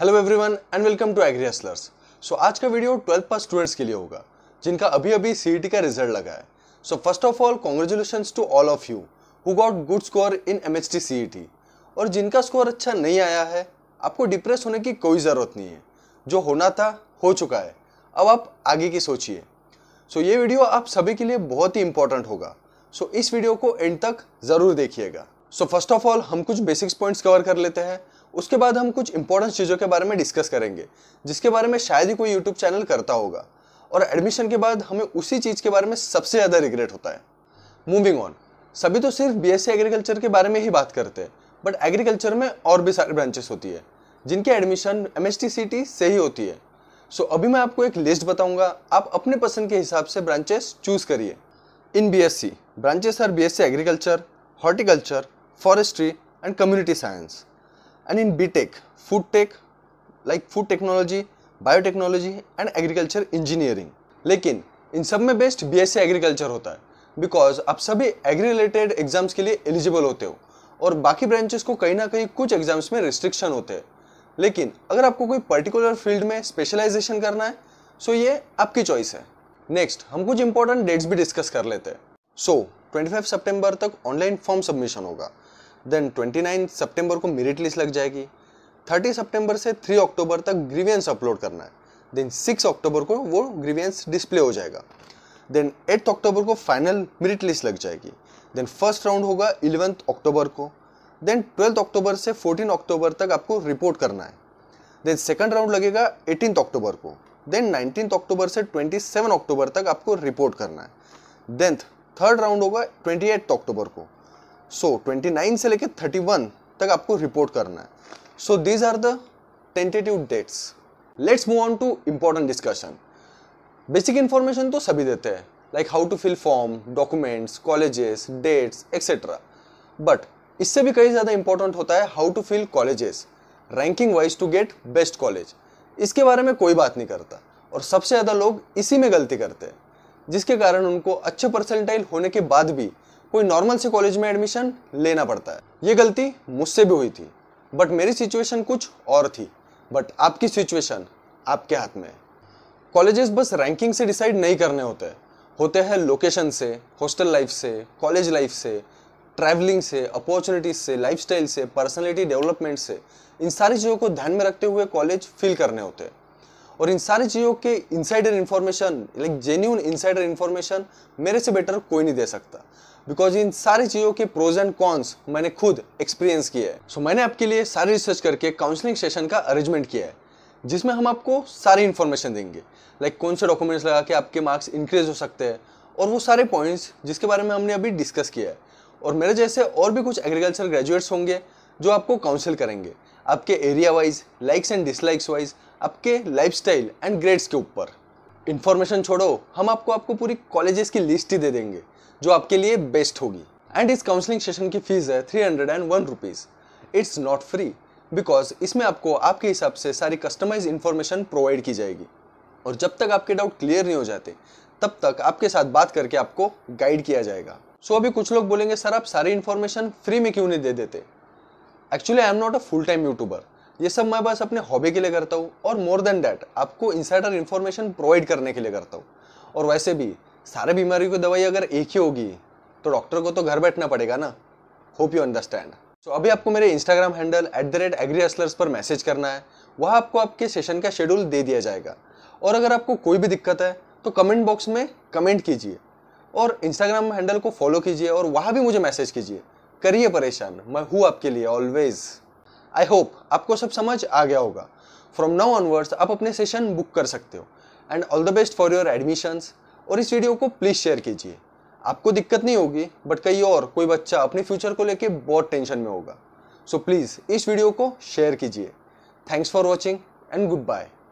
Hello everyone and welcome to Agri Hustlers so आज का video twelfth pass students के लिए होगा जिनका अभी अभी सी का रिजल्ट लगा है so first of all congratulation to all of you who got good score in M H T और जिनका स्कोर अच्छा नहीं आया है आपको डिप्रेस होने की कोई ज़रूरत नहीं है जो होना था हो चुका है अब आप आगे की सोचिए सो so, ये वीडियो आप सभी के लिए बहुत ही इंपॉर्टेंट होगा सो so, इस वीडियो को एंड तक ज़रूर देखिएगा सो फर्स्ट ऑफ ऑल हम कुछ बेसिक्स पॉइंट्स कवर कर लेते हैं उसके बाद हम कुछ इंपॉर्टेंट चीज़ों के बारे में डिस्कस करेंगे जिसके बारे में शायद ही कोई यूट्यूब चैनल करता होगा और एडमिशन के बाद हमें उसी चीज़ के बारे में सबसे ज़्यादा रिग्रेट होता है मूविंग ऑन सभी तो सिर्फ बी एग्रीकल्चर के बारे में ही बात करते हैं बट एग्रीकल्चर में और भी सारी ब्रांचेस होती है जिनके एडमिशन एम से ही होती है सो so, अभी मैं आपको एक लिस्ट बताऊंगा आप अपने पसंद के हिसाब से ब्रांचेस चूज़ करिए in BSc branches are BSc agriculture horticulture forestry and community science and in BTech, food tech like food technology, biotechnology and agriculture engineering. लेकिन इन सब में बेस्ट बी एस एग्रीकल्चर होता है बिकॉज आप सभी एग्री रिलेटेड एग्जाम्स के लिए eligible होते हो और बाकी ब्रांचेस को कहीं ना कहीं कुछ एग्जाम्स में रिस्ट्रिक्शन होते हैं लेकिन अगर आपको कोई पर्टिकुलर फील्ड में स्पेशलाइजेशन करना है सो so ये आपकी चॉइस है नेक्स्ट हम कुछ इंपॉर्टेंट डेट्स भी डिस्कस कर लेते हैं सो so, 25 सितंबर तक ऑनलाइन फॉर्म सबमिशन होगा देन 29 सितंबर को मेरिट लिस्ट लग जाएगी 30 सितंबर से 3 अक्टूबर तक ग्रीवियंस अपलोड करना है देन 6 अक्टूबर को वो ग्रीवियंस डिस्प्ले हो जाएगा देन 8 अक्टूबर को फाइनल मेरिट लिस्ट लग जाएगी देन फर्स्ट राउंड होगा इलेवंथ अक्टूबर को देन ट्वेल्थ अक्टूबर से फोर्टीन अक्टूबर तक आपको रिपोर्ट करना है देन सेकेंड राउंड लगेगा एटीन अक्टूबर को देन नाइनटीन अक्टूबर से ट्वेंटी सेवन अक्टूबर तक आपको रिपोर्ट करना है देन थर्ड राउंड होगा ट्वेंटी एट अक्टूबर को सो ट्वेंटी नाइन से लेकर थर्टी वन तक आपको रिपोर्ट करना है so these are the tentative dates let's move on to important discussion basic information तो सभी देते हैं like how to fill form documents colleges dates etcetera but इससे भी कई ज़्यादा इंपॉर्टेंट होता है how to fill colleges ranking wise to get best college इसके बारे में कोई बात नहीं करता और सबसे ज़्यादा लोग इसी में गलती करते हैं जिसके कारण उनको अच्छे परसेंटाइल होने के बाद भी कोई नॉर्मल से कॉलेज में एडमिशन लेना पड़ता है ये गलती मुझसे भी हुई थी बट मेरी सिचुएशन कुछ और थी बट आपकी सिचुएशन आपके हाथ में है कॉलेजेस बस रैंकिंग से डिसाइड नहीं करने होते होते हैं लोकेशन से हॉस्टल लाइफ से कॉलेज लाइफ से ट्रैवलिंग से अपॉर्चुनिटीज से लाइफस्टाइल से पर्सनैलिटी डेवलपमेंट से इन सारी चीज़ों को ध्यान में रखते हुए कॉलेज फिल करने होते हैं और इन सारी चीज़ों के insider information like genuine insider information मेरे से बेटर कोई नहीं दे सकता बिकॉज इन सारी चीज़ों के प्रोज एंड कॉन्स मैंने खुद एक्सपीरियंस किया है सो so, मैंने आपके लिए सारी रिसर्च करके काउंसलिंग सेशन का अरेंजमेंट किया है जिसमें हम आपको सारी इन्फॉर्मेशन देंगे लाइक कौन से डॉक्यूमेंट्स लगा के आपके मार्क्स इंक्रीज हो सकते हैं और वो सारे पॉइंट्स जिसके बारे में हमने अभी डिस्कस किया है और मेरे जैसे और भी कुछ एग्रीकल्चर ग्रेजुएट्स होंगे जो आपको काउंसिल करेंगे आपके area wise likes and dislikes wise आपके लाइफस्टाइल एंड ग्रेड्स के ऊपर इन्फॉर्मेशन छोड़ो हम आपको आपको पूरी कॉलेजेस की लिस्ट ही दे देंगे जो आपके लिए बेस्ट होगी एंड इस काउंसलिंग सेशन की फ़ीस है three hundred and one rupees it's not free because इसमें आपको आपके हिसाब से सारी कस्टमाइज इन्फॉर्मेशन प्रोवाइड की जाएगी और जब तक आपके डाउट क्लियर नहीं हो जाते तब तक आपके साथ बात करके आपको गाइड किया जाएगा सो so अभी कुछ लोग बोलेंगे सर आप सारी इन्फॉर्मेशन फ्री में क्यों नहीं दे देते actually I am not a full time YouTuber ये सब मैं बस अपने हॉबी के लिए करता हूँ और मोर देन डैट आपको इंसाइडर इन्फॉर्मेशन प्रोवाइड करने के लिए करता हूँ और वैसे भी सारे बीमारियों की दवाई अगर एक ही होगी तो डॉक्टर को तो घर बैठना पड़ेगा ना होप यू अंडरस्टैंड सो अभी आपको मेरे Instagram handle at the rate Agri Hustlers पर मैसेज करना है वहाँ आपको आपके सेशन का शेड्यूल दे दिया जाएगा और अगर आपको कोई भी दिक्कत है तो कमेंट बॉक्स में कमेंट कीजिए और इंस्टाग्राम हैंडल को फॉलो कीजिए और वहाँ भी मुझे मैसेज कीजिए करिए परेशान मैं हूँ आपके लिए ऑलवेज आई होप आपको सब समझ आ गया होगा फ्रॉम नाउ ऑनवर्ड्स आप अपने सेशन बुक कर सकते हो and all the best for your admissions और इस वीडियो को प्लीज़ शेयर कीजिए आपको दिक्कत नहीं होगी बट कई और कोई बच्चा अपने फ्यूचर को लेके बहुत टेंशन में होगा सो so प्लीज़ इस वीडियो को शेयर कीजिए thanks for watching and good bye